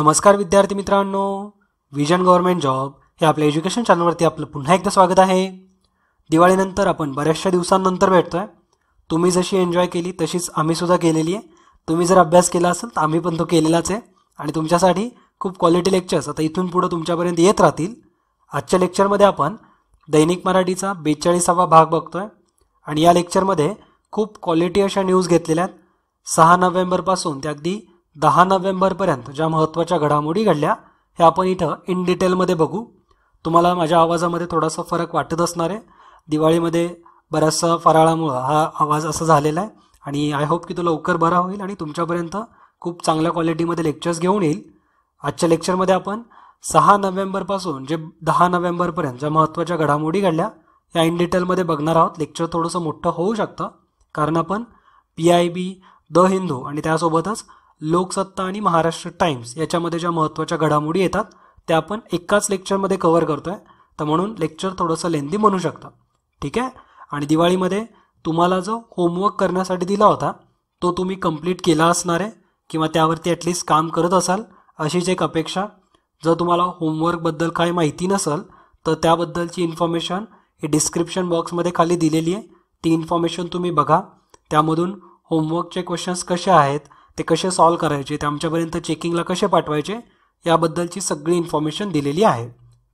नमस्कार विद्यार्थी मित्रांनो विजन गव्हर्मेंट जॉब हे आपल्या एज्युकेशन चॅनलवरती आपलं पुन्हा एकदा स्वागत आहे दिवाळीनंतर आपण बऱ्याचशा दिवसांनंतर भेटतो आहे तुम्ही जशी एन्जॉय केली तशीच आम्हीसुद्धा केलेली आहे तुम्ही जर अभ्यास केला असेल तर आम्ही पण तो केलेलाच आहे आणि तुमच्यासाठी खूप क्वालिटी लेक्चर्स आता इथून पुढं तुमच्यापर्यंत येत राहतील आजच्या लेक्चरमध्ये आपण दैनिक मराठीचा बेचाळीसावा भाग बघतो आणि या लेक्चरमध्ये खूप क्वालिटी अशा न्यूज घेतलेल्या आहेत सहा नोव्हेंबरपासून ते अगदी दहा नोव्हेंबरपर्यंत ज्या महत्त्वाच्या घडामोडी घडल्या हे आपण इथं इन डिटेलमध्ये बघू तुम्हाला माझ्या आवाजामध्ये थोडासा फरक वाटत असणार आहे दिवाळीमध्ये बऱ्याचसा फराळामुळं हा आवाज असा झालेला आहे आणि आय होप की तो लवकर बरा होईल आणि तुमच्यापर्यंत खूप चांगल्या क्वालिटीमध्ये लेक्चर्स घेऊन येईल आजच्या लेक्चरमध्ये आपण सहा नोव्हेंबरपासून जे दहा नोव्हेंबरपर्यंत ज्या महत्त्वाच्या घडामोडी घडल्या या इन डिटेलमध्ये बघणार आहोत लेक्चर थोडंसं मोठं होऊ शकतं कारण आपण P I B the Hindu आणि त्यासोबतच लोकसत्ता आणि महाराष्ट्र टाइम्स याच्यामध्ये ज्या महत्त्वाच्या घडामोडी येतात त्या आपण एकाच लेक्चरमध्ये कव्हर करतो आहे तर म्हणून लेक्चर थोडंसं लेंदी म्हणू शकता ठीक आहे आणि दिवाळीमध्ये तुम्हाला जो होमवर्क करण्यासाठी दिला होता तो तुम्ही कंप्लीट केला असणार आहे किंवा त्यावरती ॲटलीस्ट काम करत असाल अशीच एक अपेक्षा जर तुम्हाला होमवर्कबद्दल काही माहिती नसेल तर त्याबद्दलची इन्फॉर्मेशन ही डिस्क्रिप्शन बॉक्समध्ये खाली दिलेली आहे ती इन्फॉर्मेशन तुम्ही बघा त्यामधून होमवर्कचे क्वेश्चन्स कसे आहेत ते कसे सॉल्व करायचे ते आमच्यापर्यंत चेकिंगला कसे पाठवायचे याबद्दलची सगळी इन्फॉर्मेशन दिलेली आहे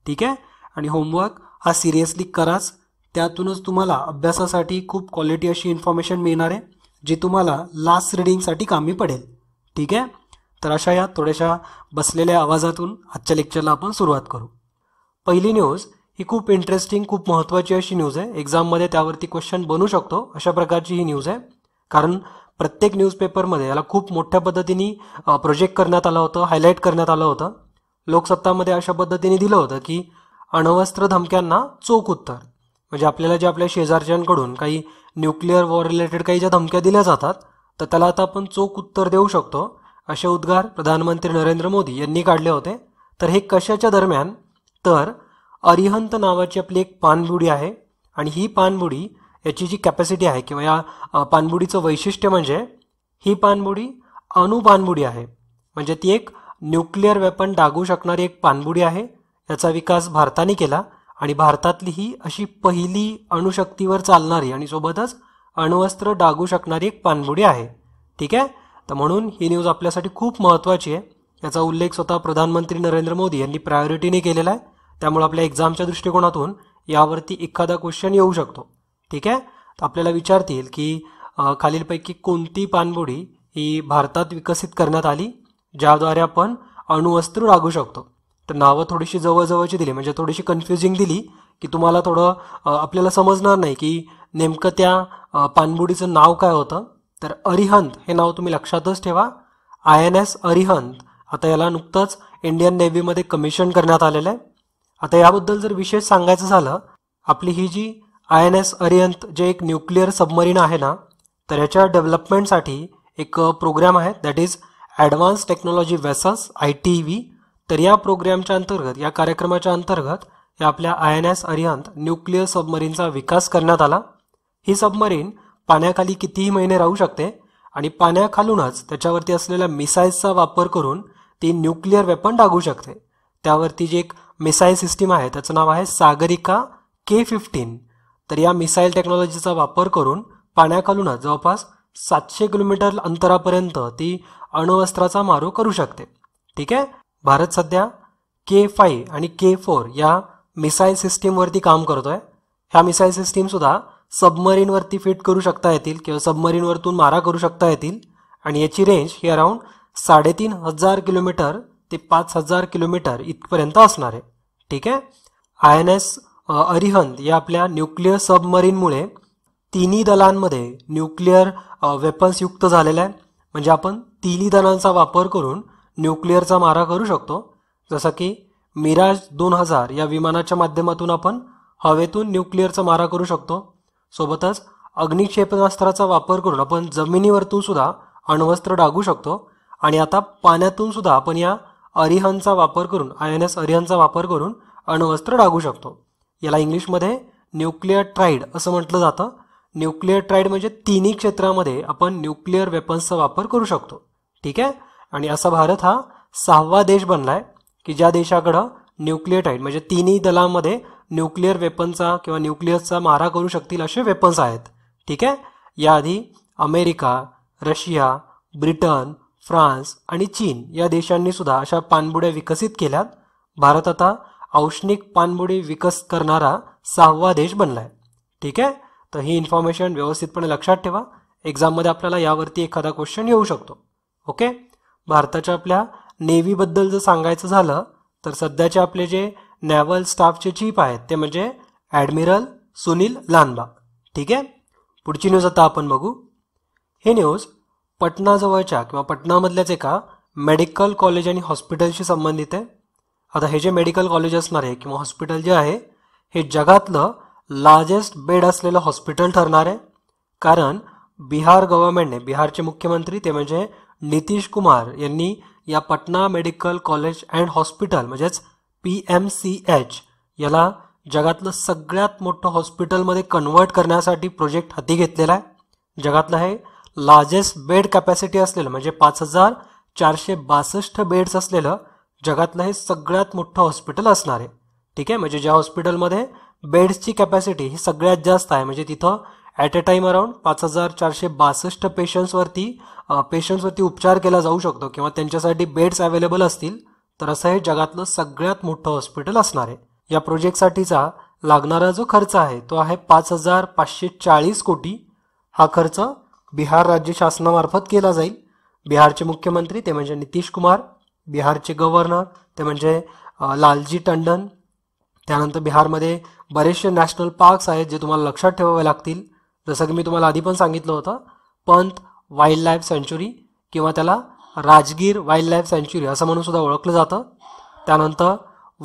ठीक आहे आणि होमवर्क हा सिरियसली कराच त्यातूनच तुम्हाला अभ्यासासाठी खूप क्वालिटी अशी इन्फॉर्मेशन मिळणार आहे जी तुम्हाला लास्ट रिडिंगसाठी कामी पडेल ठीक आहे तर अशा या थोड्याशा बसलेल्या आवाजातून आजच्या लेक्चरला आपण सुरुवात करू पहिली न्यूज ही खूप इंटरेस्टिंग खूप महत्त्वाची अशी न्यूज आहे एक्झाममध्ये त्यावरती क्वेश्चन बनू शकतो अशा प्रकारची ही न्यूज आहे कारण प्रत्येक न्यूजपेपरमध्ये याला खूप मोठ्या पद्धतीने प्रोजेक्ट करण्यात आलं होतं हायलाईट करण्यात आलं होतं लोकसत्तामध्ये अशा पद्धतीने दिलं होतं की अणवस्त्र धमक्यांना चोख उत्तर म्हणजे आपल्याला जे आपल्या शेजारच्यांकडून काही न्यूक्लिअर वॉर रिलेटेड काही ज्या धमक्या दिल्या जातात तर त्याला आता आपण चोख उत्तर देऊ शकतो असे उद्गार प्रधानमंत्री नरेंद्र मोदी यांनी काढले होते तर हे कशाच्या दरम्यान तर अरिहंत नावाची आपली एक पाणबुडी आहे आणि ही पाणबुडी याची जी कॅपॅसिटी आहे किंवा या पाणबुडीचं वैशिष्ट्य म्हणजे ही पाणबुडी अणुपाणबुडी आहे म्हणजे ती एक न्यूक्लिअर वेपन डागू शकणारी एक पाणबुडी आहे याचा विकास भारताने केला आणि भारतातली ही अशी पहिली अणुशक्तीवर चालणारी आणि सोबतच अणुवस्त्र डागू शकणारी एक पाणबुडी आहे ठीक आहे तर म्हणून ही न्यूज आपल्यासाठी खूप महत्त्वाची आहे याचा उल्लेख स्वतः प्रधानमंत्री नरेंद्र मोदी यांनी प्रायोरिटीने केलेला आहे त्यामुळे आपल्या एक्झामच्या दृष्टिकोनातून यावरती एखादा क्वेश्चन येऊ शकतो ठीक आहे तर आपल्याला विचारतील की खालीलपैकी कोणती पाणबुडी ही भारतात विकसित करण्यात आली ज्याद्वारे आपण अणुवस्त्र रागू शकतो तर नावं थोडीशी जवळजवळची दिली म्हणजे थोडीशी कन्फ्युजिंग दिली की तुम्हाला थोडं आपल्याला समजणार नाही की नेमकं त्या पाणबुडीचं नाव काय होतं तर अरिहंत हे नाव तुम्ही लक्षातच ठेवा आय एन एस अरिहंत आता याला नुकतंच इंडियन नेव्हीमध्ये कमिशन करण्यात आलेलं आहे आता याबद्दल जर विशेष सांगायचं झालं आपली ही जी आय एन एस अरियंत जे एक न्यूक्लिअर सबमरीन आहे ना तर याच्या डेव्हलपमेंटसाठी एक प्रोग्रॅम आहे दॅट इज ॲडव्हान्स टेक्नॉलॉजी वेसस आय टी व्ही तर या प्रोग्रॅमच्या अंतर्गत या कार्यक्रमाच्या अंतर्गत या आपल्या I N S Arihant nuclear सबमरीनचा विकास करण्यात आला ही सबमरीन पाण्याखाली कितीही महिने राहू शकते आणि पाण्याखालूनच त्याच्यावरती असलेल्या मिसाईल्सचा वापर करून ती न्यूक्लिअर वेपन डागू शकते त्यावरती जी एक मिसाईल सिस्टीम आहे त्याचं नाव आहे सागरिका के फिफ्टीन तर या मिसाईल टेक्नॉलॉजीचा वापर करून पाण्याखालूनच जवळपास सातशे किलोमीटर अंतरापर्यंत ती अणुवस्त्राचा मारू करू शकते ठीक आहे भारत सध्या के फाय आणि के फोर या मिसाईल सिस्टीमवरती काम करतो आहे ह्या मिसाईल सिस्टीमसुद्धा सबमरीनवरती फिट करू शकता येतील किंवा सबमरीनवरतून मारा करू शकता येतील आणि याची रेंज ही अराऊंड साडेतीन हजार किलोमीटर ते पाच हजार किलोमीटर इथपर्यंत असणार आहे ठीक आहे आय एन एस अरिहंत या आपल्या न्यूक्लिअर सबमरीनमुळे तिन्ही दलांमध्ये न्यूक्लिअर युक्त झालेलं आहे म्हणजे आपण तिन्ही दलांचा वापर करून न्यूक्लिअरचा मारा करू शकतो जसं की मिराज दोन हजार या विमानाच्या माध्यमातून आपण हवेतून न्यूक्लिअरचा मारा करू शकतो सोबतच अग्निक्षेपणास्त्राचा वापर करून आपण जमिनीवरतून सुद्धा अण्वस्त्र डागू शकतो आणि आता पाण्यातून सुद्धा आपण या अरिहनचा वापर करून आय एन एस अरिहनचा वापर करून अण्वस्त्र डागू शकतो याला इंग्लिशमध्ये न्यूक्लिअर ट्राईड असं म्हटलं जातं न्यूक्लिअर ट्राईड म्हणजे तिन्ही क्षेत्रामध्ये आपण न्यूक्लिअर वेपन्सचा वापर करू शकतो ठीक आहे आणि असा भारत हा सहावा देश बनला की ज्या देशाकडं न्यूक्लिअर ट्राईड म्हणजे तिन्ही दलामध्ये न्यूक्लिअर वेपनचा किंवा न्यूक्लिअसचा मारा करू शकतील असे वेपन्स आहेत ठीक आहे याआधी अमेरिका रशिया ब्रिटन फ्रान्स आणि चीन या देशांनी सुद्धा अशा पाणबुड्या विकसित केल्यात भारत आता औष्णिक पाणबुडी विकस करणारा सहावा देश बनलाय ठीक आहे तर ही इन्फॉर्मेशन व्यवस्थितपणे लक्षात ठेवा एक्झाममध्ये आपल्याला यावरती एखादा क्वेश्चन येऊ शकतो ओके भारताच्या आपल्या नेव्हीबद्दल जर सांगायचं झालं तर सध्याचे आपले जे नॅव्हल स्टाफचे चीफ आहेत ते म्हणजे ॲडमिरल सुनील लानबा ठीक आहे पुढची न्यूज आता आपण बघू हे न्यूज पटनाजवळच्या किंवा पटनामधल्याच एका मेडिकल कॉलेज आणि हॉस्पिटलशी संबंधित आहे आता हे जे मेडिकल कॉलेज असणार आहे किंवा हॉस्पिटल जे आहे हे जगातलं लार्जेस्ट बेड असलेलं हॉस्पिटल ठरणार आहे कारण बिहार गव्हर्नमेंटने बिहारचे मुख्यमंत्री ते म्हणजे नितीश कुमार यांनी या Patna medical college and hospital म्हणजेच पी एम सी एच याला जगातलं सगळ्यात मोठं हॉस्पिटलमध्ये कन्वर्ट करण्यासाठी प्रोजेक्ट हाती घेतलेला आहे जगातलं हे लार्जेस्ट बेड कॅपॅसिटी असलेलं म्हणजे पाच हजार चारशे बासष्ट बेड्स असलेलं जगातलं हे सगळ्यात मोठं हॉस्पिटल असणार आहे ठीक आहे म्हणजे ज्या हॉस्पिटलमध्ये बेड्सची कॅपॅसिटी ही सगळ्यात जास्त आहे म्हणजे तिथं ॲट अ टाईम अराउंड पाच हजार चारशे बासष्ट पेशंट्सवरती पेशंट्सवरती उपचार केला जाऊ शकतो किंवा त्यांच्यासाठी बेड्स अवेलेबल असतील तर असं हे जगातलं सगळ्यात मोठं हॉस्पिटल असणार आहे या प्रोजेक्टसाठीचा लागणारा जो खर्च आहे तो आहे पाच हजार पाचशे चाळीस कोटी हा खर्च बिहार राज्य शासनामार्फत केला जाईल बिहारचे मुख्यमंत्री ते म्हणजे नितीश कुमार बिहारचे गव्हर्नर ते म्हणजे लालजी टंडन त्यानंतर बिहारमध्ये बरेचसे नॅशनल पार्क्स आहेत जे तुम्हाला लक्षात ठेवावे लागतील जसं की मी तुम्हाला आधी पण सांगितलं होतं पंत वाईल्ड लाईफ किंवा त्याला राजगीर वाईल्ड लाईफ असं म्हणून सुद्धा ओळखलं जातं त्यानंतर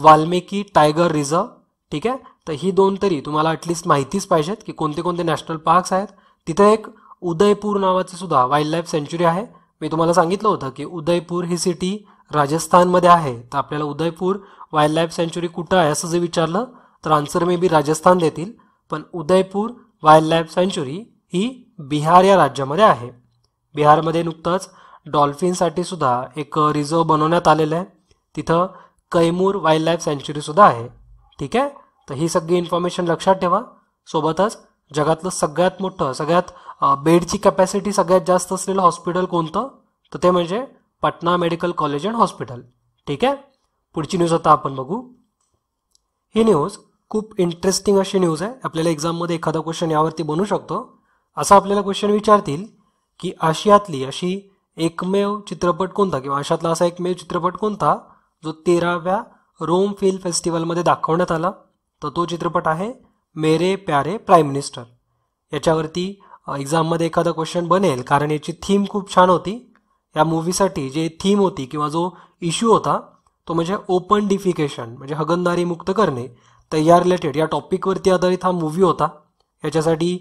वाल्मिकी टायगर रिझर्व ठीक आहे तर ही दोन तरी तुम्हाला ॲटलिस्ट माहितीच पाहिजेत की कोणते कोणते नॅशनल पार्क्स आहेत तिथे एक उदयपूर नावाची सुद्धा वाईल्ड लाईफ आहे मी तुम्हाला सांगितलं होतं की उदयपूर ही सिटी राजस्थानमध्ये आहे तर आपल्याला उदयपूर वाईल्ड लाईफ सँच्युरी कुठं आहे असं जर विचारलं तर आन्सर मे बी राजस्थान देतील पण उदयपूर वाईल्ड लाईफ सँच्युरी ही बिहार या राज्यामध्ये आहे बिहारमध्ये नुकतंच डॉल्फिनसाठी सुद्धा एक रिझर्व बनवण्यात आलेलं आहे तिथं कैमूर वाईल्ड लाईफ सँच्युरीसुद्धा आहे ठीक आहे तर ही सगळी इन्फॉर्मेशन लक्षात ठेवा सोबतच जगातलं सगळ्यात मोठं सगळ्यात बेडची कॅपॅसिटी सगळ्यात जास्त असलेलं हॉस्पिटल कोणतं तर ते म्हणजे Patna medical college and hospital ठीक आहे पुढची न्यूज आता आपण बघू ही न्यूज खूप इंटरेस्टिंग अशी न्यूज आहे आपल्याला एक्झाममध्ये एखादा क्वेश्चन यावरती बनू शकतो असा आपल्याला क्वेश्चन विचारतील की आशियातली अशी एकमेव चित्रपट कोणता किंवा आशियातला असा एकमेव चित्रपट कोणता जो तेराव्या रोम फिल्म फेस्टिवलमध्ये दाखवण्यात आला तर तो चित्रपट आहे मेरे प्यारे प्राईम मिनिस्टर याच्यावरती एक्झाममध्ये एखादा क्वेश्चन बनेल कारण याची थीम खूप छान होती या मूवीसाठी जे थीम होती किंवा जो इश्यू होता तो म्हणजे ओपन डिफिकेशन म्हणजे हगनदारी मुक्त करणे तर या रिलेटेड या टॉपिकवरती आधारित हा मूवी होता याच्यासाठी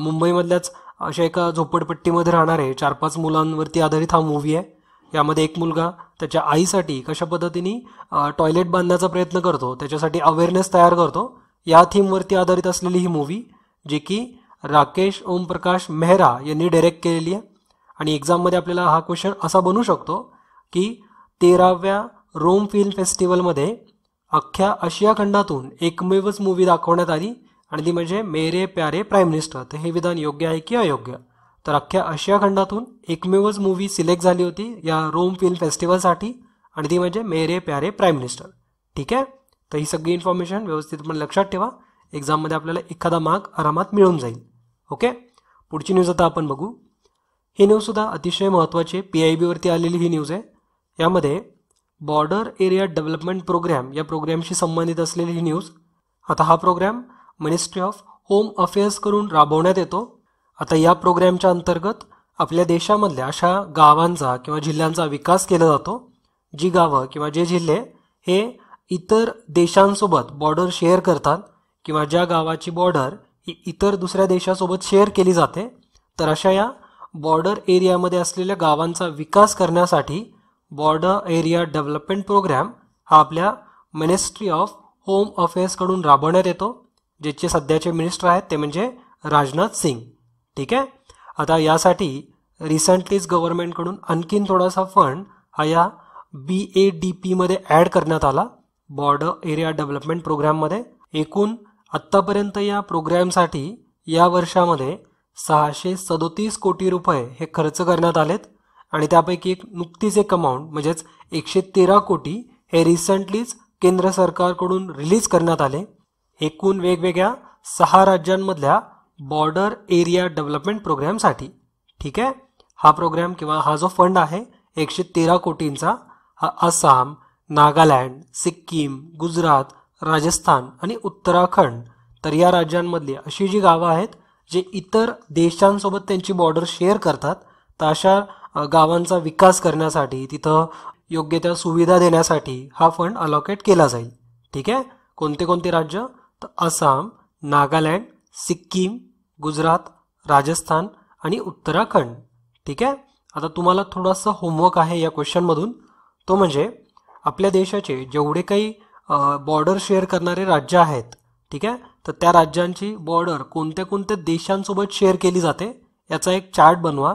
मुंबईमधल्याच अशा एका झोपडपट्टीमध्ये राहणारे चार पाच मुलांवरती आधारित हा मूवी आहे यामध्ये एक मुलगा त्याच्या आईसाठी कशा पद्धतीने टॉयलेट बांधण्याचा प्रयत्न करतो त्याच्यासाठी अवेअरनेस तयार करतो या थीमवरती आधारित असलेली ही मूवी जी की राकेश ओमप्रकाश मेहरा यांनी डायरेक्ट केलेली आहे आणि एक्झाममध्ये आपल्याला हा क्वेश्चन असा बनू शकतो की तेराव्या रोम फिल्म फेस्टिवलमध्ये अख्ख्या आशिया खंडातून एकमेवच मूवी दाखवण्यात आली आणि ती म्हणजे मेरे प्यारे प्राईम मिनिस्टर तर हे विधान योग्य आहे की अयोग्य तर अख्ख्या आशिया खंडातून एकमेवच मूवी सिलेक्ट झाली होती या रोम फिल्म फेस्टिवलसाठी आणि ती म्हणजे मेरे प्यारे प्राईम मिनिस्टर ठीक आहे तर ही सगळी इन्फॉर्मेशन व्यवस्थितपणे लक्षात ठेवा एक्झाममध्ये आपल्याला एखादा मार्क आरामात मिळून जाईल ओके पुढची न्यूज आता आपण बघू ही न्यूजसुद्धा अतिशय महत्त्वाची पी आय बीवरती आलेली ही न्यूज आहे यामध्ये बॉर्डर एरिया डेव्हलपमेंट प्रोग्रॅम या प्रोग्रॅमशी संबंधित असलेली ही न्यूज आता हा programme ministry of home affairs करून राबवण्यात येतो आता या प्रोग्रॅमच्या अंतर्गत आपल्या देशामधल्या अशा गावांचा किंवा जिल्ह्यांचा विकास केला जातो जी गावं किंवा जे जिल्हे हे इतर देशांसोबत बॉर्डर शेअर करतात किंवा ज्या गावाची बॉर्डर ही इतर दुसऱ्या देशासोबत शेअर केली जाते तर अशा या बॉर्डर एरियामध्ये असलेल्या गावांचा विकास करण्यासाठी बॉर्डर एरिया डेव्हलपमेंट प्रोग्रॅम हा आपल्या मिनिस्ट्री ऑफ होम अफेअर्सकडून राबवण्यात येतो ज्याचे सध्याचे मिनिस्टर आहेत ते म्हणजे राजनाथ सिंग ठीक आहे आता यासाठी रिसेंटलीच गव्हर्नमेंटकडून आणखीन थोडासा फंड हा या बी ए डी पीमध्ये ॲड करण्यात आला बॉर्डर एरिया डेव्हलपमेंट प्रोग्रॅममध्ये एकूण आत्तापर्यंत या प्रोग्रॅमसाठी या वर्षामध्ये सहाशे सदोतीस कोटी रुपये हे खर्च करण्यात आलेत आणि त्यापैकी एक नुकतीच एक अमाऊंट म्हणजेच एकशे तेरा कोटी हे रिसेंटलीच केंद्र सरकारकडून रिलीज करण्यात आले एकूण वेगवेगळ्या सहा राज्यांमधल्या बॉर्डर एरिया डेव्हलपमेंट प्रोग्रॅमसाठी ठीक आहे हा प्रोग्रॅम किंवा हा जो फंड आहे एकशे तेरा कोटींचा हा आसाम नागालँड सिक्कीम गुजरात राजस्थान आणि उत्तराखंड तर या राज्यांमधली अशी जी गावं आहेत जे इतर देशांसोबत त्यांची बॉर्डर शेअर करतात तर अशा गावांचा विकास करण्यासाठी तिथं योग्य त्या सुविधा देण्यासाठी हा फंड अलॉकेट केला जाईल ठीक आहे कोणते कोणते राज्य तर आसाम नागालँड सिक्कीम गुजरात राजस्थान आणि उत्तराखंड ठीक आहे आता तुम्हाला थोडंसं होमवर्क आहे या क्वेश्चनमधून तो म्हणजे आपल्या देशाचे जेवढे काही बॉर्डर शेअर करणारे राज्य आहेत ठीक आहे तर त्या राज्यांची बॉर्डर कोणत्या कोणत्या देशांसोबत शेअर केली जाते याचा एक चार्ट बनवा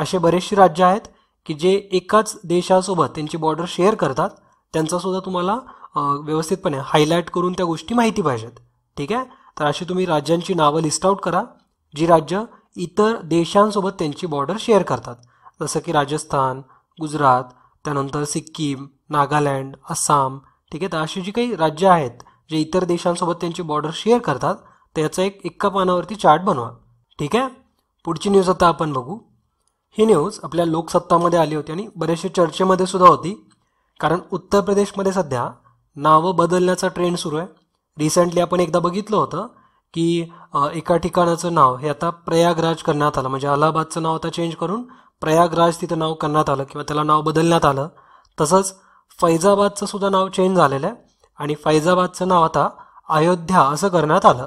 असे बरेचसे राज्य आहेत की जे एकाच देशासोबत त्यांची बॉर्डर शेअर करतात त्यांचासुद्धा तुम्हाला व्यवस्थितपणे हायलाईट करून त्या गोष्टी माहिती पाहिजेत ठीक आहे तर अशी तुम्ही राज्यांची नावं लिस्ट आउट करा जी राज्य इतर देशांसोबत त्यांची बॉर्डर शेअर करतात जसं की राजस्थान गुजरात त्यानंतर सिक्कीम नागालँड आसाम ठीक आहे तर अशी जी काही राज्य आहेत जे इतर देशांसोबत त्यांची बॉर्डर शेअर करतात त्याचा एक इक्का पानावरती चार्ट बनवा ठीक आहे पुढची न्यूज आता आपण बघू ही न्यूज आपल्या लोकसत्तामध्ये आली होती आणि बरेचसे चर्चेमध्ये सुद्धा होती कारण उत्तर प्रदेशमध्ये सध्या नावं बदलण्याचा ट्रेंड सुरू आहे रिसेंटली आपण एकदा बघितलं होतं की एका ठिकाणाचं नाव हे आता प्रयागराज करण्यात आलं म्हणजे अलाहाबादचं नाव आता चेंज करून प्रयागराज तिथं नाव करण्यात आलं किंवा त्याला नाव बदलण्यात आलं तसंच फैजाबादचं सुद्धा नाव चेंज झालेलं आहे आणि फैजाबादचं नाव आता अयोध्या असं करण्यात आलं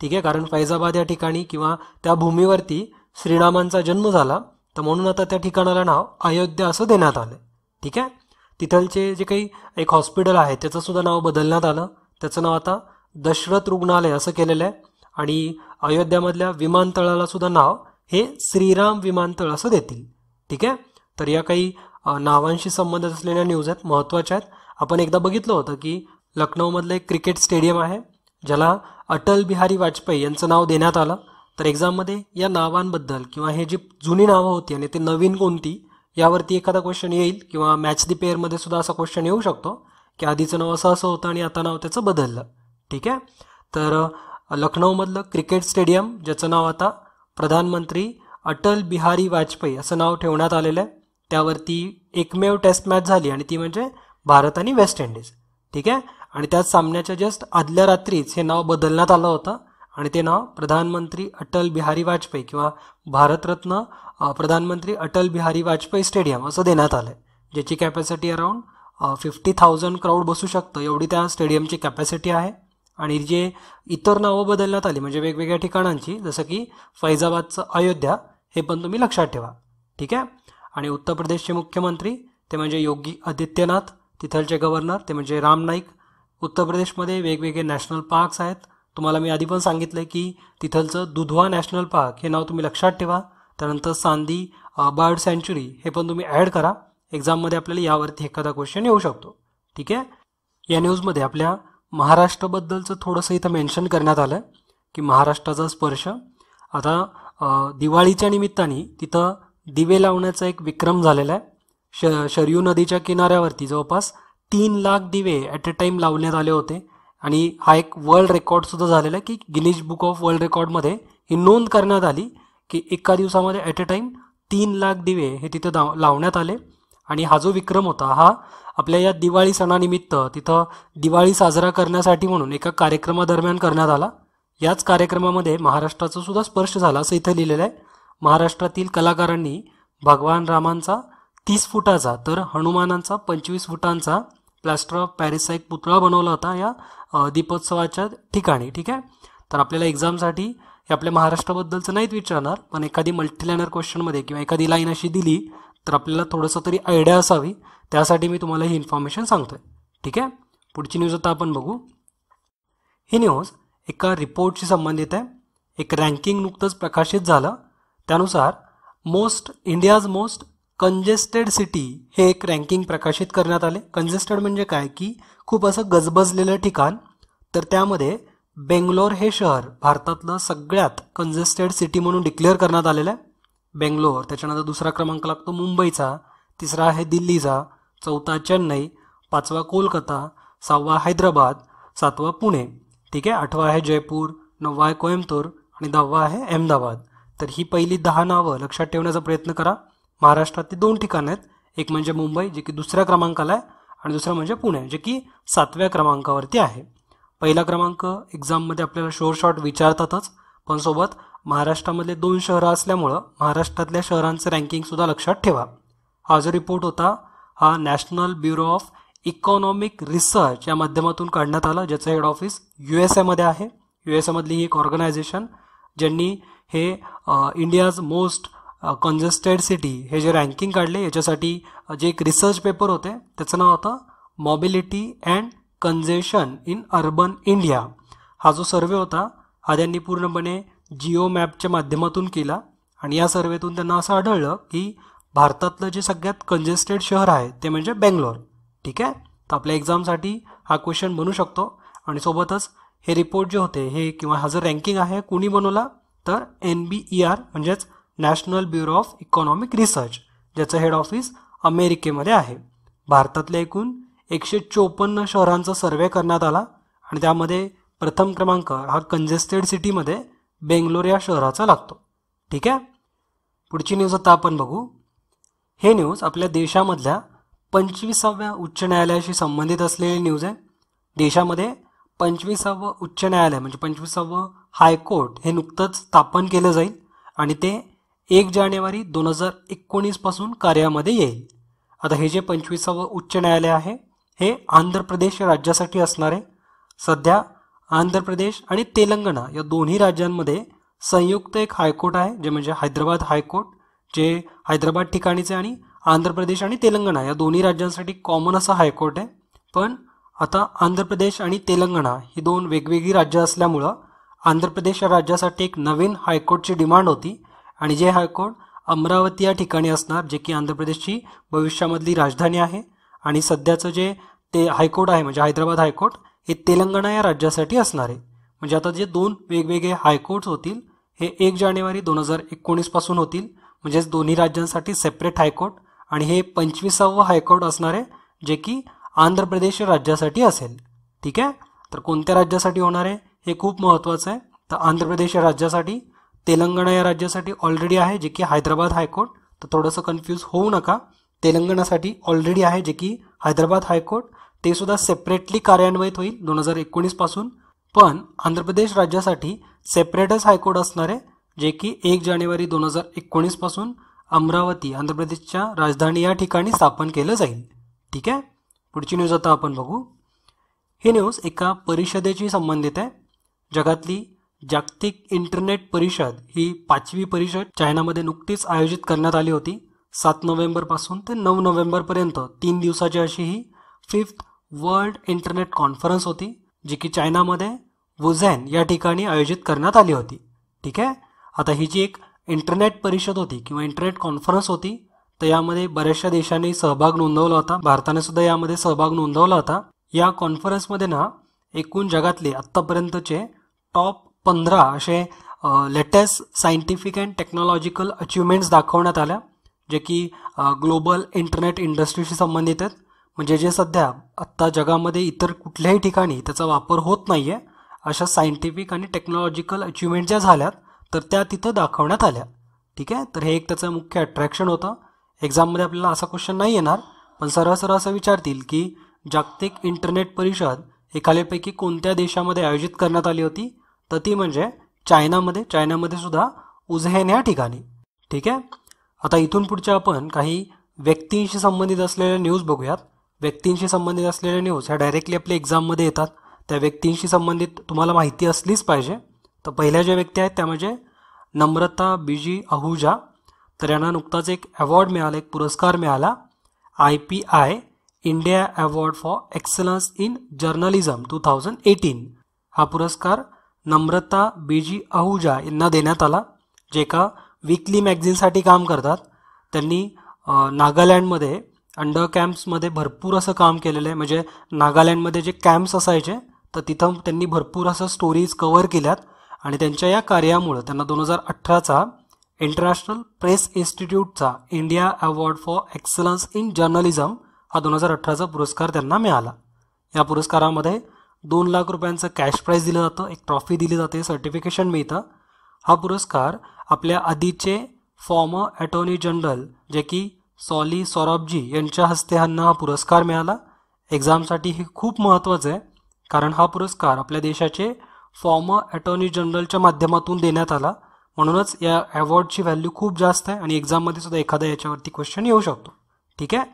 ठीक आहे कारण फैजाबाद या ठिकाणी किंवा त्या भूमीवरती श्रीरामांचा जन्म झाला तर म्हणून आता त्या ठिकाणाला नाव अयोध्या असं देण्यात आलं ठीक आहे तिथलचे जे काही एक हॉस्पिटल आहे त्याचंसुद्धा नाव बदलण्यात आलं त्याचं नाव आता दशरथ रुग्णालय असं केलेलं आहे आणि अयोध्यामधल्या विमानतळाला सुद्धा नाव हे श्रीराम विमानतळ असं देतील ठीक आहे तर या काही नावांशी संबंधित असलेल्या न्यूज आहेत महत्त्वाच्या आहेत आपण एकदा बघितलं होतं की लखनौमधलं एक क्रिकेट स्टेडियम आहे ज्याला अटल बिहारी वाजपेयी यांचं नाव देण्यात आलं तर एक्झाममध्ये या नावांबद्दल किंवा हे जी जुनी नावं होती आणि ते नवीन कोणती यावरती एखादा क्वेश्चन येईल किंवा मॅच दी पेअरमध्ये सुद्धा असा क्वेश्चन येऊ शकतो की आधीचं नाव असं असं होतं आणि आता नाव त्याचं बदललं ठीक आहे तर लखनौमधलं क्रिकेट स्टेडियम ज्याचं नाव आता प्रधानमंत्री अटल बिहारी वाजपेयी असं नाव ठेवण्यात आलेलं आहे त्यावरती एकमेव टेस्ट मॅच झाली आणि ती म्हणजे भारत आणि वेस्ट इंडिज ठीक आहे आणि त्याच सामन्याच्या जस्ट आदल्या रात्रीच हे नाव बदलण्यात आलं होतं आणि ते नाव प्रधानमंत्री अटल बिहारी वाजपेयी किंवा भारतरत्न प्रधानमंत्री अटल बिहारी वाजपेयी स्टेडियम असं देण्यात आलं आहे ज्याची capacity around fifty thousand crowd बसू शकतं एवढी त्या स्टेडियमची कॅपॅसिटी आहे आणि जे इतर नावं बदलण्यात आली म्हणजे वेगवेगळ्या ठिकाणांची जसं की फैजाबादचं अयोध्या हे पण तुम्ही लक्षात ठेवा ठीक आहे आणि उत्तर प्रदेशचे मुख्यमंत्री ते म्हणजे योगी आदित्यनाथ तिथलचे गव्हर्नर ते म्हणजे राम नाईक उत्तर प्रदेशमध्ये वेगवेगळे नॅशनल पार्क्स आहेत तुम्हाला मी आधी पण सांगितलं की तिथलचं दुधवा नॅशनल पार्क हे नाव तुम्ही लक्षात ठेवा त्यानंतर सांदी बर्ड सँच्युरी हे पण तुम्ही ॲड करा एक्झाममध्ये आपल्याला यावरती एखादा क्वेश्चन येऊ शकतो ठीक आहे या न्यूजमध्ये आपल्या महाराष्ट्राबद्दलचं थोडंसं इथं मेन्शन करण्यात आलं आहे की महाराष्ट्राचा स्पर्श आता दिवाळीच्या निमित्ताने तिथं दिवे लावण्याचा एक विक्रम झालेला आहे श शरयू नदीच्या किनाऱ्यावरती जवळपास तीन लाख दिवे ॲट अ टाईम लावण्यात आले होते आणि हा एक वर्ल्ड रेकॉर्डसुद्धा झालेला आहे की गिनीज बुक ऑफ वर्ल्ड रेकॉर्डमध्ये ही नोंद करण्यात आली की एका दिवसामध्ये ॲट अ टाईम तीन लाख दिवे हे तिथं दाव लावण्यात आले आणि हा जो विक्रम होता हा आपल्या या दिवाळी सणानिमित्त तिथं दिवाळी साजरा करण्यासाठी म्हणून एका कार्यक्रमादरम्यान करण्यात आला याच कार्यक्रमामध्ये महाराष्ट्राचा सुद्धा स्पर्श झाला असं इथं लिहिलेलं आहे महाराष्ट्रातील कलाकारांनी भगवान रामांचा तीस फुटाचा तर हनुमानांचा पंचवीस फुटांचा प्लॅस्टर ऑफ पॅरिसचा एक पुतळा बनवला होता या दीपोत्सवाच्या ठिकाणी ठीक आहे तर आपल्याला एक्झामसाठी हे आपल्या महाराष्ट्राबद्दलचं नाहीत विचारणार पण एखादी मल्टीलॅनर क्वेश्चनमध्ये किंवा एखादी लाईन अशी दिली तर आपल्याला थोडंसं तरी आयडिया असावी त्यासाठी मी तुम्हाला ही इन्फॉर्मेशन सांगतो ठीक आहे पुढची न्यूज आता आपण बघू ही न्यूज एका रिपोर्टशी संबंधित आहे एक रँकिंग नुकतंच प्रकाशित झालं त्यानुसार most India's most congested city हे एक रँकिंग प्रकाशित करण्यात आले कंजेस्टेड म्हणजे काय की खूप असं गजबजलेलं ठिकाण तर त्यामध्ये बेंगलोर हे शहर भारतातलं सगळ्यात कंजेस्टेड सिटी म्हणून डिक्लेअर करण्यात आलेलं आहे बेंगलोर त्याच्यानंतर दुसरा क्रमांक लागतो मुंबईचा तिसरा आहे दिल्लीचा चौथा चेन्नई पाचवा कोलकाता सहावा हैदराबाद सातवा पुणे ठीक आहे आठवा आहे जयपूर नववा आहे कोयमतूर आणि दहावा आहे अहमदाबाद तर ही पहिली दहा नावं लक्षात ठेवण्याचा प्रयत्न करा महाराष्ट्रात दोन ठिकाण आहेत एक म्हणजे मुंबई जे की दुसऱ्या क्रमांकाला आहे आणि दुसरं म्हणजे पुणे जे की सातव्या क्रमांकावरती आहे पहिला क्रमांक एक्झाममध्ये आपल्याला शोर शॉर्ट विचारतातच पण सोबत महाराष्ट्रामधले दोन शहरं असल्यामुळं महाराष्ट्रातल्या शहरांचं रँकिंगसुद्धा लक्षात ठेवा हा जो रिपोर्ट होता हा national bureau of economic research या माध्यमातून काढण्यात आला ज्याचं हेड ऑफिस यू एस एमध्ये आहे यू एस एमधली ही एक ऑर्गनायझेशन ज्यांनी हे इंडियाज मोस्ट कंजेस्टेड सिटी हे जे रँकिंग काढले याच्यासाठी जे एक रिसर्च पेपर होते त्याचं नाव होतं mobility and congestion in urban India हा जो सर्वे होता हा त्यांनी पूर्णपणे जिओ मॅपच्या माध्यमातून केला आणि या सर्वेतून त्यांना असं आढळलं की भारतातलं जे सगळ्यात कंजेस्टेड शहर आहे ते म्हणजे बेंगलोर ठीक आहे तर आपल्या एक्झामसाठी हा क्वेश्चन बनू शकतो आणि सोबतच हे रिपोर्ट जे होते हे किंवा हा जो रँकिंग आहे कुणी बनवला तर एन बी ई आर म्हणजेच national bureau of economic research ज्याचं हेड ऑफिस अमेरिकेमध्ये आहे भारतातल्या एकूण एकशे चोपन्न शहरांचा सर्वे करण्यात आला आणि त्यामध्ये प्रथम क्रमांक हा कंजेस्टेड सिटीमध्ये बेंगलोर या शहराचा लागतो ठीक आहे पुढची न्यूज आता आपण बघू हे न्यूज आपल्या देशामधल्या पंचवीसाव्या उच्च न्यायालयाशी संबंधित असलेली न्यूज आहे देशामध्ये पंचवीसावं उच्च न्यायालय म्हणजे पंचवीसावं हायकोर्ट हे नुकतंच स्थापन केलं जाईल आणि ते एक जानेवारी दोन हजार एकोणीसपासून कार्यामध्ये येईल आता हे जे पंचवीसावं उच्च न्यायालय आहे हे आंध्र प्रदेश राज्यासाठी असणार आहे सध्या आंध्र प्रदेश आणि तेलंगणा या दोन्ही राज्यांमध्ये संयुक्त एक हायकोर्ट आहे जे म्हणजे हैदराबाद हायकोर्ट जे हैदराबाद ठिकाणीचे आणि आंध्र प्रदेश आणि तेलंगणा या दोन्ही राज्यांसाठी कॉमन असा हायकोर्ट आहे पण आता आंध्र प्रदेश आणि तेलंगणा ही दोन वेगवेगळी राज्य असल्यामुळं आंध्र प्रदेश या राज्यासाठी एक नवीन हायकोर्टची डिमांड होती आणि जे हायकोर्ट अमरावती या ठिकाणी असणार जे की आंध्र प्रदेशची भविष्यामधली राजधानी आहे आणि सध्याचं जे ते हायकोर्ट आहे म्हणजे हैदराबाद हायकोर्ट हे तेलंगणा या राज्यासाठी असणार आहे म्हणजे आता जे दोन वेगवेगळे हायकोर्ट्स होतील हे एक जानेवारी दोन हजार एकोणीसपासून होतील म्हणजेच दोन्ही राज्यांसाठी सेपरेट हायकोर्ट आणि हे पंचवीसावं हायकोर्ट असणार आहे जे की आंध्र प्रदेश राज्यासाठी असेल ठीक आहे तर कोणत्या राज्यासाठी होणार आहे हे खूप महत्त्वाचं आहे तर आंध्र प्रदेश या राज्यासाठी तेलंगणा या राज्यासाठी ऑलरेडी आहे जे की हैदराबाद हायकोर्ट तर थोडंसं कन्फ्यूज होऊ नका तेलंगणासाठी ऑलरेडी आहे जे की हैदराबाद हायकोर्ट ते सुद्धा सेपरेटली कार्यान्वित होईल दोन हजार एकोणीसपासून पण आंध्र प्रदेश राज्यासाठी सेपरेटच हायकोर्ट असणार आहे जे की एक जानेवारी दोन हजार एकोणीसपासून अमरावती आंध्र प्रदेशच्या राजधानी या ठिकाणी स्थापन केलं जाईल ठीक आहे पुढची न्यूज आता आपण बघू ही न्यूज एका परिषदेशी संबंधित आहे जगातली जागतिक इंटरनेट परिषद ही पाचवी परिषद चायनामध्ये नुकतीच आयोजित करण्यात आली होती सात नोव्हेंबरपासून ते नऊ नोव्हेंबरपर्यंत तीन दिवसाची अशी ही फिफ्थ वर्ल्ड इंटरनेट कॉन्फरन्स होती जी की चायनामध्ये वुझॅन या ठिकाणी आयोजित करण्यात आली होती ठीक आहे आता ही जी एक इंटरनेट परिषद होती किंवा इंटरनेट कॉन्फरन्स होती तर यामध्ये बऱ्याचशा देशांनी सहभाग नोंदवला होता भारताने सुद्धा यामध्ये सहभाग नोंदवला होता या कॉन्फरन्समध्ये ना एकूण जगातले आत्तापर्यंतचे टॉप पंधरा असे latest scientific and technological achievements दाखवण्यात आल्या जे की ग्लोबल इंटरनेट इंडस्ट्रीशी संबंधित आहेत म्हणजे जे सध्या आत्ता जगामध्ये इतर कुठल्याही ठिकाणी त्याचा वापर होत नाही आहे अशा सायंटिफिक आणि टेक्नॉलॉजिकल अचिवमेंट ज्या झाल्यात तर त्या तिथं दाखवण्यात आल्या ठीक आहे तर हे एक त्याचं मुख्य अट्रॅक्शन होतं एक्झाममध्ये आपल्याला असा क्वेश्चन नाही येणार पण सरळ सरळ असं विचारतील की जागतिक इंटरनेट परिषद एखाद्यापैकी कोणत्या देशामध्ये आयोजित करण्यात आली होती तर ती म्हणजे चायनामध्ये चायनामध्ये सुद्धा उझेन या ठिकाणी ठीक आहे आता इथून पुढच्या आपण काही व्यक्तींशी संबंधित असलेल्या न्यूज बघूयात व्यक्तींशी संबंधित असलेल्या न्यूज ह्या डायरेक्टली आपल्या एक्झाममध्ये येतात त्या व्यक्तींशी संबंधित तुम्हाला माहिती असलीच पाहिजे तर पहिल्या ज्या व्यक्ती आहेत त्या म्हणजे नम्रता बिजी आहुजा तर यांना नुकताच एक अवॉर्ड मिळाला एक पुरस्कार मिळाला I P I India award for excellence in journalism two thousand eighteen हा पुरस्कार नम्रता बीजी आहुजा यांना देण्यात आला जे का वीकली मॅगझिनसाठी काम करतात त्यांनी नागालँडमध्ये अंडर कॅम्प्समध्ये भरपूर असं काम केलेलं आहे म्हणजे नागालँडमध्ये जे कॅम्प्स असायचे तर तिथं त्यांनी भरपूर असं स्टोरीज कव्हर केल्यात आणि त्यांच्या या कार्यामुळं त्यांना दोन हजार अठराचा इंटरनॅशनल प्रेस इन्स्टिट्यूटचा India award for excellence in journalism हा दोन हजार अठराचा पुरस्कार त्यांना मिळाला या पुरस्कारामध्ये दोन लाख रुपयांचं कॅश प्राईज दिलं जातं एक ट्रॉफी दिली जाते सर्टिफिकेशन मिळतं हा पुरस्कार आपल्या आधीचे फॉर्मर अटॉर्नी जनरल जे की सॉली सौरभजी यांच्या हस्ते ह्यांना हा पुरस्कार मिळाला एक्झामसाठी हे खूप महत्त्वाचं आहे कारण हा पुरस्कार आपल्या देशाचे फॉर्मर अटॉर्नी जनरलच्या माध्यमातून देण्यात आला म्हणूनच या अवॉर्डची व्हॅल्यू खूप जास्त आहे आणि एक्झाममध्ये सुद्धा एखादा याच्यावरती क्वेश्चन येऊ शकतो ठीक आहे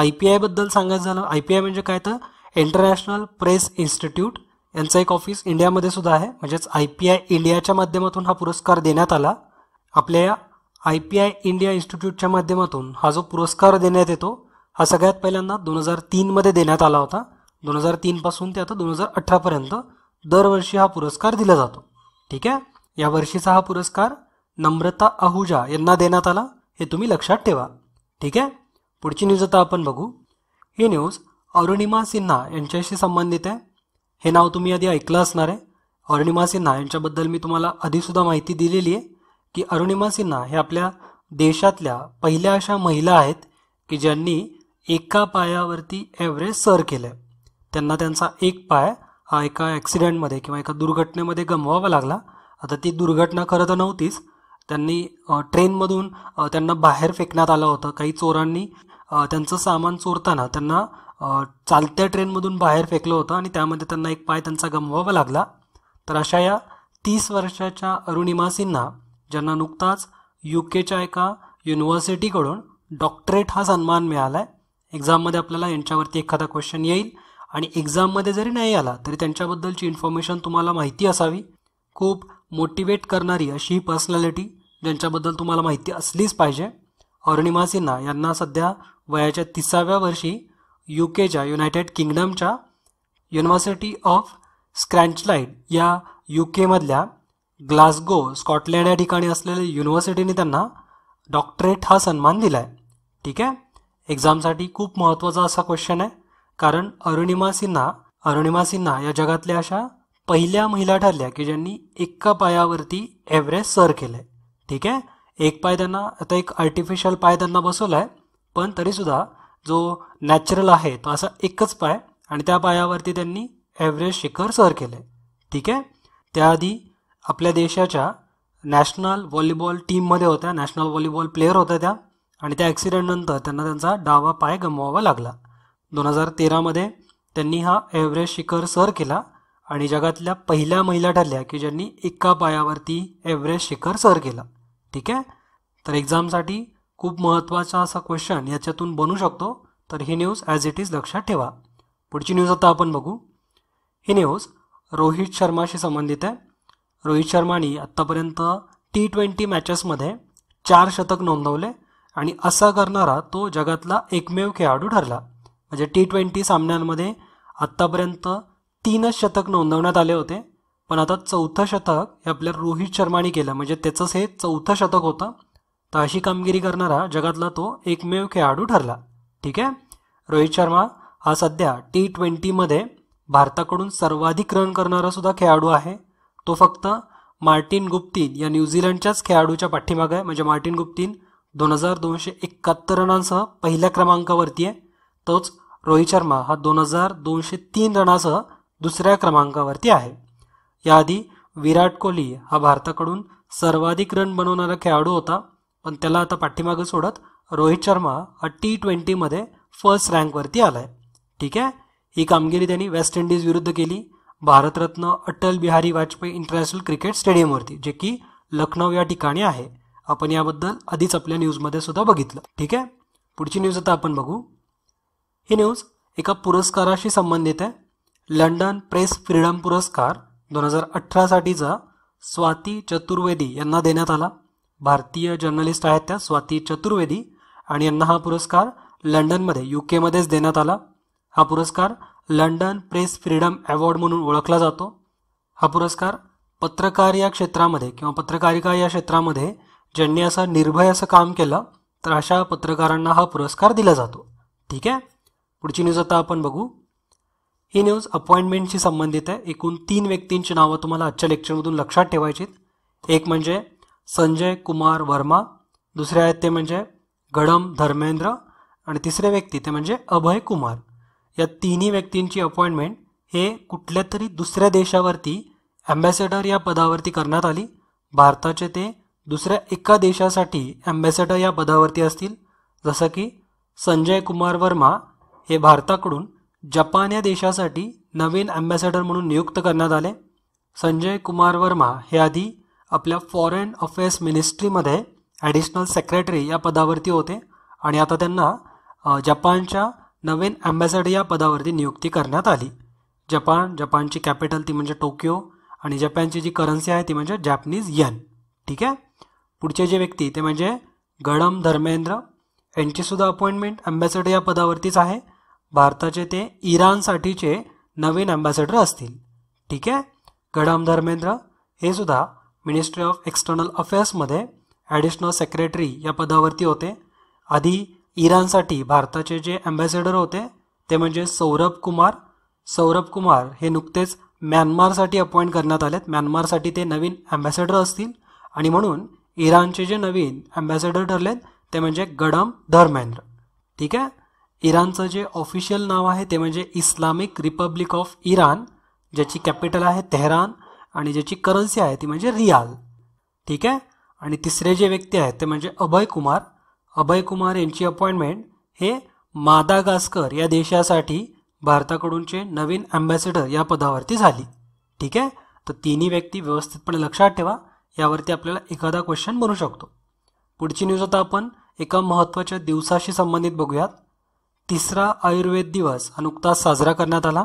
आय पी आयबद्दल सांगायचं झालं आय पी आय म्हणजे काय तर इंटरनॅशनल प्रेस इन्स्टिट्यूट यांचं एक ऑफिस इंडियामध्ये सुद्धा आहे म्हणजेच आय पी आय इंडियाच्या माध्यमातून हा पुरस्कार देण्यात आला आपल्या आय पी आय इंडिया इन्स्टिट्यूटच्या माध्यमातून हा जो पुरस्कार देण्यात येतो हा सगळ्यात पहिल्यांदा दोन हजार तीनमध्ये देण्यात आला होता दोन हजार तीनपासून ते आता दोन हजार अठरापर्यंत दरवर्षी हा पुरस्कार दिला जातो ठीक आहे या वर्षीचा हा पुरस्कार नम्रता आहुजा यांना देण्यात आला हे तुम्ही लक्षात ठेवा ठीक आहे पुढची न्यूज आता आपण बघू ही न्यूज अरुणिमा सिन्हा यांच्याशी संबंधित आहे हे नाव तुम्ही आधी ऐकलं असणार आहे अरुणिमा सिन्हा यांच्याबद्दल मी तुम्हाला आधीसुद्धा माहिती दिलेली आहे की अरुणिमा सिन्हा हे आपल्या देशातल्या पहिल्या अशा महिला आहेत की ज्यांनी एका पायावरती एव्हरेस्ट सर केलं आहे त्यांना त्यांचा एक पाय हा एका ॲक्सिडेंटमध्ये किंवा एका दुर्घटनेमध्ये गमवावा लागला आता ती दुर्घटना खरं तर नव्हतीच त्यांनी ट्रेनमधून त्यांना बाहेर फेकण्यात आलं होतं काही चोरांनी त्यांचं सामान चोरताना त्यांना चालत्या ट्रेनमधून बाहेर फेकलं होतं आणि त्यामध्ये त्यांना एक पाय त्यांचा गमवावा लागला तर अशा या तीस वर्षाच्या अरुणिमा सिन्हा ज्यांना नुकताच यू केच्या एका युनिव्हर्सिटीकडून डॉक्टरेट हा सन्मान मिळाला आहे एक्झाममध्ये आपल्याला यांच्यावरती एखादा क्वेश्चन येईल आणि एक्झाममध्ये जरी नाही आला तरी त्यांच्याबद्दलची इन्फॉर्मेशन तुम्हाला माहिती असावी खूप मोटिवेट करणारी अशी ही पर्सनॅलिटी ज्यांच्याबद्दल तुम्हाला माहिती असलीच पाहिजे अरुणिमा सिन्हा यांना सध्या वयाच्या तिसाव्या वर्षी यू युनायटेड किंगडमच्या युनिव्हर्सिटी ऑफ स्क्रँचलाईड या यू केमधल्या ग्लासगो स्कॉटलँड या ठिकाणी असलेल्या युनिव्हर्सिटीने त्यांना डॉक्टरेट हा सन्मान दिला ठीक आहे एक्झामसाठी खूप महत्त्वाचा असा क्वेश्चन आहे कारण अरुणिमा सिन्हा अरुणिमा सिन्हा या जगातल्या अशा पहिल्या महिला ठरल्या की ज्यांनी एका पायावरती एव्हरेस्ट सर केलं आहे ठीक आहे एक पाय त्यांना आता एक आर्टिफिशियल पाय त्यांना बसवला आहे पण तरीसुद्धा जो नॅचरल आहे तो असा एकच पाय आणि त्या पायावरती त्यांनी एव्हरेस्ट शिखर सर केले ठीक आहे त्याआधी आपल्या देशाच्या नॅशनल व्हॉलीबॉल टीममध्ये होत्या नॅशनल व्हॉलीबॉल प्लेअर होत्या त्या आणि त्या ॲक्सिडेंटनंतर त्यांना त्यांचा डावा पाय गमवावा लागला दोन हजार तेरामध्ये त्यांनी हा एव्हरेस्ट शिखर सर केला आणि जगातल्या पहिल्या महिला ठरल्या की ज्यांनी एका पायावरती एव्हरेस्ट शिखर सर केला ठीक आहे तर एक्झामसाठी खूप महत्त्वाचा असा क्वेश्चन याच्यातून बनू शकतो तर ही न्यूज ॲज इट इज लक्षात ठेवा पुढची न्यूज आता आपण बघू ही न्यूज रोहित शर्माशी संबंधित आहे रोहित शर्माने आत्तापर्यंत टी ट्वेंटी मॅचेसमध्ये चार शतक नोंदवले आणि असा करणारा तो जगातला एकमेव खेळाडू ठरला म्हणजे टी ट्वेंटी सामन्यांमध्ये आत्तापर्यंत तीनच शतक नोंदवण्यात आले होते पण आता चौथं शतक हे आपल्या रोहित शर्माने केलं म्हणजे त्याचंच हे चौथं शतक होतं तर अशी कामगिरी करणारा जगातला तो एकमेव खेळाडू ठरला ठीक आहे रोहित शर्मा हा सध्या टी ट्वेंटीमध्ये भारताकडून सर्वाधिक रन करणारा सुद्धा खेळाडू आहे तो फक्त मार्टिन गुप्तीन या न्यूझीलंडच्याच खेळाडूच्या पाठीमागं आहे म्हणजे मार्टिन गुप्तीन दोन हजार दोनशे एकाहत्तर रनांसह पहिल्या क्रमांकावरती आहे तोच रोहित शर्मा हा दोन हजार दोनशे तीन रनासह दुसऱ्या क्रमांकावरती आहे याआधी विराट कोहली हा भारताकडून सर्वाधिक रन बनवणारा खेळाडू होता पण त्याला आता पाठीमागं सोडत रोहित शर्मा हा टी ट्वेंटीमध्ये फर्स्ट रँकवरती आला आहे ठीक आहे ही कामगिरी त्यांनी वेस्ट इंडिज विरुद्ध केली भारतरत्न अटल बिहारी वाजपेयी इंटरनॅशनल क्रिकेट स्टेडियमवरती जे की लखनौ या ठिकाणी आहे आपण याबद्दल आधीच आपल्या न्यूजमध्ये सुद्धा बघितलं ठीक आहे पुढची न्यूज आता आपण बघू ही न्यूज एका पुरस्काराशी संबंधित आहे लंडन प्रेस फ्रीडम पुरस्कार दोन हजार अठरासाठीचा स्वाती चतुर्वेदी यांना देण्यात आला भारतीय जर्नलिस्ट आहेत त्या स्वाती चतुर्वेदी आणि यांना हा पुरस्कार लंडनमध्ये यू केमध्येच देण्यात आला हा पुरस्कार लंडन प्रेस फ्रीडम अवॉर्ड म्हणून ओळखला जातो हा पुरस्कार पत्रकार या क्षेत्रामध्ये किंवा पत्रकारिका या क्षेत्रामध्ये ज्यांनी असं निर्भय असं काम केलं तर अशा पत्रकारांना हा पुरस्कार दिला जातो ठीक आहे पुढची न्यूज आता आपण बघू ही न्यूज अपॉइंटमेंटशी संबंधित आहे एकूण तीन व्यक्तींची नावं तुम्हाला आजच्या लेक्चरमधून लक्षात ठेवायची एक म्हणजे संजय कुमार वर्मा दुसरे आहेत ते म्हणजे गडम धर्मेंद्र आणि तिसरे व्यक्ती ते म्हणजे अभय कुमार या तिन्ही व्यक्तींची अपॉइंटमेंट हे कुठल्या तरी दुसऱ्या देशावरती ॲम्बॅसेडर या पदावरती करण्यात आली भारताचे ते दुसऱ्या एका देशासाठी ॲम्बॅसेडर या पदावरती असतील जसं की संजय कुमार वर्मा हे भारताकडून जपान या देशासाठी नवीन ॲम्बॅसेडर म्हणून नियुक्त करण्यात आले संजय कुमार वर्मा हे आधी आपल्या फॉरेन अफेअर्स मिनिस्ट्रीमध्ये ॲडिशनल सेक्रेटरी या पदावरती होते आणि आता त्यांना जपानच्या नवीन ॲम्बॅसॅडर या पदावरती नियुक्ती करण्यात आली जपान जपानची कॅपिटल ती म्हणजे टोकियो आणि जपानची जी करन्सी आहे ती म्हणजे जॅपनीज यन ठीक आहे पुढचे जे व्यक्ती ते म्हणजे गडम धर्मेंद्र यांचीसुद्धा अपॉइंटमेंट ॲम्बॅसेडर या पदावरतीच आहे भारताचे ते इराणसाठीचे नवीन ॲम्बॅसेडर असतील ठीक आहे गडम धर्मेंद्र हे सुद्धा मिनिस्ट्री ऑफ एक्सटर्नल अफेअर्समध्ये ॲडिशनल सेक्रेटरी या पदावरती होते आधी इराणसाठी भारताचे जे अँबॅसेडर होते ते म्हणजे सौरभ कुमार सौरभ कुमार हे नुकतेच म्यानमारसाठी अपॉइंट करण्यात आलेत म्यानमारसाठी ते नवीन अँबॅसेडर असतील आणि म्हणून इराणचे जे नवीन अँबॅसेडर ठरलेत ते म्हणजे गडम धर्मेंद्र ठीक आहे इराणचं जे ऑफिशियल नाव आहे ते म्हणजे इस्लामिक रिपब्लिक ऑफ इराण ज्याची कॅपिटल आहे तेहरान आणि ज्याची करन्सी आहे ती म्हणजे रियाल ठीक आहे आणि तिसरे जे व्यक्ती आहेत ते म्हणजे अभय कुमार अभय कुमार यांची अपॉइंटमेंट हे मादागास्कर या देशासाठी भारताकडूनचे नवीन ॲम्बॅसेडर या पदावरती झाली ठीक आहे तर तिन्ही व्यक्ती व्यवस्थितपणे लक्षात ठेवा यावरती आपल्याला एखादा क्वेश्चन बनू शकतो पुढची न्यूज आता आपण एका महत्त्वाच्या दिवसाशी संबंधित बघूयात तिसरा आयुर्वेद दिवस हा नुकताच साजरा करण्यात आला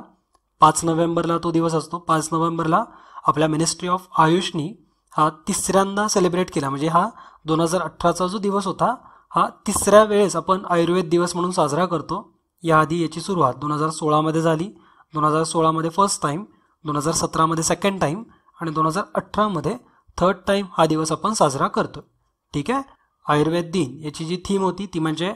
पाच नोव्हेंबरला तो दिवस असतो पाच नोव्हेंबरला आपल्या मिनिस्ट्री ऑफ आयुषनी हा तिसऱ्यांदा सेलिब्रेट केला म्हणजे हा दोन हजार अठराचा जो दिवस होता हा तिसऱ्या वेळेस आपण आयुर्वेद दिवस म्हणून साजरा करतो याआधी याची सुरुवात दोन हजार सोळामध्ये झाली दोन हजार सोळामध्ये फर्स्ट टाईम दोन हजार सतरामध्ये सेकंड टाईम आणि दोन हजार अठरामध्ये थर्ड टाईम हा दिवस आपण साजरा करतो ठीक आहे आयुर्वेद दिन याची जी थीम होती ती म्हणजे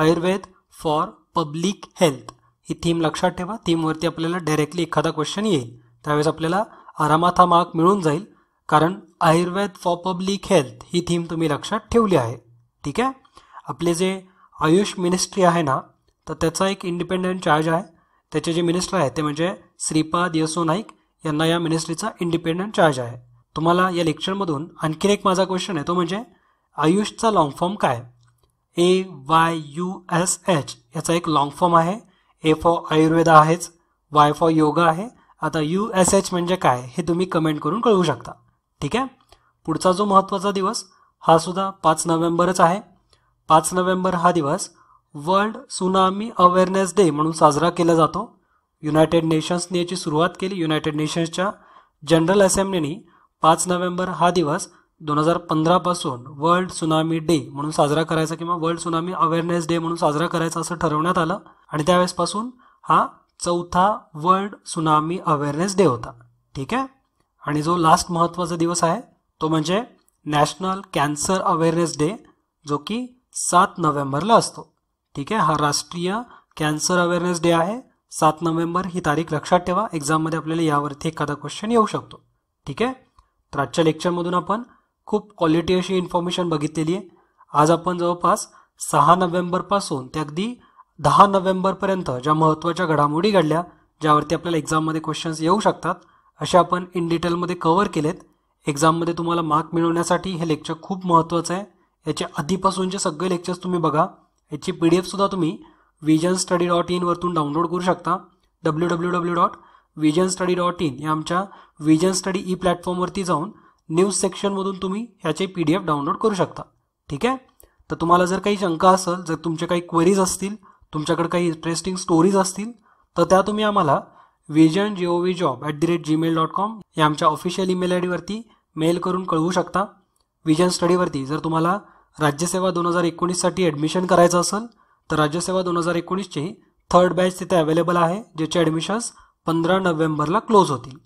आयुर्वेद फॉर पब्लिक हेल्थ ही थीम लक्षात ठेवा थीमवरती आपल्याला डायरेक्टली एखादा क्वेश्चन येईल त्यावेळेस आपल्याला आरामात हा मार्क मिळून जाईल कारण आयुर्वेद फॉर पब्लिक हेल्थ ही थीम तुम्ही लक्षात ठेवली आहे ठीक आहे आपले जे आयुष मिनिस्ट्री आहे ना तर त्याचा एक इंडिपेंडंट चार्ज आहे त्याचे जे मिनिस्टर आहे ते म्हणजे श्रीपाद यसो नाईक यांना या मिनिस्ट्रीचा इंडिपेंडंट चार्ज आहे तुम्हाला या लेक्चरमधून आणखीन एक माझा क्वेश्चन आहे तो म्हणजे आयुषचा लाँग फॉर्म काय A Y U S H याचा एक लाँग फॉर्म आहे ए फॉर आयुर्वेदा आहेच वाय फॉर योगा आहे आता यू एस एच म्हणजे काय हे तुम्ही कमेंट करून कळवू शकता ठीक आहे पुढचा जो महत्त्वाचा दिवस हा सुद्धा पाच नोव्हेंबरच आहे पाच नोव्हेंबर हा दिवस वर्ल्ड सुनामी अवेअरनेस डे म्हणून साजरा केला जातो युनायटेड नेशन्सने याची सुरुवात केली युनायटेड नेशन्सच्या जनरल असेंब्लीनी पाच नोव्हेंबर हा दिवस दोन हजार पंधरापासून वर्ल्ड सुनामी डे म्हणून साजरा करायचा किंवा वर्ल्ड सुनामी अवेअरनेस डे म्हणून साजरा करायचा असं ठरवण्यात आलं आणि त्यावेळेसपासून हा चौथा वर्ल्ड सुनामी अवेअरनेस डे होता ठीक आहे आणि जो लास्ट महत्त्वाचा दिवस आहे तो म्हणजे नॅशनल कॅन्सर अवेअरनेस डे जो की सात नोव्हेंबरला असतो ठीक आहे हा राष्ट्रीय कॅन्सर अवेअरनेस डे आहे सात नोव्हेंबर ही तारीख लक्षात ठेवा एक्झाममध्ये आपल्याला यावरती एखादा क्वेश्चन येऊ शकतो ठीक आहे तर आजच्या लेक्चरमधून आपण खूप क्वालिटी अशी इन्फॉर्मेशन बघितलेली आहे आज आपण जवळपास सहा नोव्हेंबरपासून ते अगदी दहा नोव्हेंबरपर्यंत ज्या महत्त्वाच्या घडामोडी घडल्या ज्यावरती आपल्याला एक्झाममध्ये क्वेश्चन्स येऊ शकतात असे आपण इन डिटेलमध्ये कव्हर केलेत एक्झाममध्ये तुम्हाला मार्क मिळवण्यासाठी हे लेक्चर खूप महत्त्वाचं आहे याचे आधीपासूनचे सगळे लेक्चर्स तुम्ही बघा याची पी डी एफसुद्धा तुम्ही विजन स्टडी डॉट इनवरतून डाउनलोड करू शकता W W W dot vision study dot in या आमच्या विजन स्टडी ई प्लॅटफॉर्मवरती जाऊन न्यूज सेक्शनमधून तुम्ही ह्याचे पी डी एफ डाउनलोड करू शकता ठीक आहे तर तुम्हाला जर काही शंका असेल जर तुमचे काही क्वेरीज असतील तुमच्याकडे काही इंटरेस्टिंग स्टोरीज असतील तर त्या तुम्ही आम्हाला vision G V job at the rate Gmail dot com या आमच्या ऑफिशियल ईमेल आय डीवरती मेल करून कळवू शकता विजन स्टडीवरती जर तुम्हाला राज्यसेवा दोन हजार एकोणीससाठी ॲडमिशन करायचं असेल तर राज्यसेवा दोन हजार एकोणीसची थर्ड बॅच तिथे अवेलेबल आहे ज्याचे ॲडमिशन्स पंधरा नोव्हेंबरला क्लोज होतील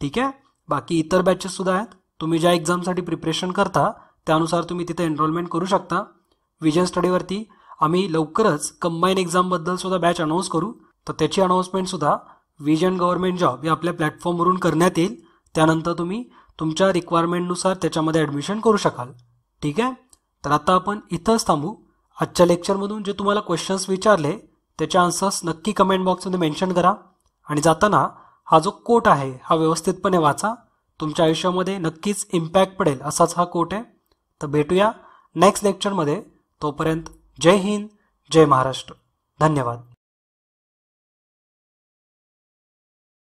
ठीक आहे बाकी इतर बॅचेससुद्धा आहेत तुम्ही ज्या एक्झामसाठी प्रिपरेशन करता त्यानुसार तुम्ही तिथे एनरोलमेंट करू शकता विजन स्टडीवरती आम्ही लवकरच कंबाईन एक्झामबद्दल सुद्धा बॅच अनाऊन्स करू तर त्याची अनाऊन्समेंट सुद्धा विजन गव्हर्नमेंट जॉब या आपल्या प्लॅटफॉर्मवरून करण्यात येईल त्यानंतर तुम्ही तुमच्या रिक्वायरमेंटनुसार त्याच्यामध्ये ॲडमिशन करू शकाल ठीक आहे तर आता आपण इथंच थांबू आजच्या लेक्चरमधून जे तुम्हाला क्वेश्चन्स विचारले त्याचे आन्सर्स नक्की कमेंट बॉक्समध्ये मेन्शन करा आणि जाताना हा जो कोट आहे हा व्यवस्थितपणे वाचा तुमच्या आयुष्यामध्ये नक्कीच इम्पॅक्ट पडेल असाच हा कोट आहे तर भेटूया नेक्स्ट लेक्चरमध्ये तोपर्यंत जय हिंद जय महाराष्ट्र धन्यवाद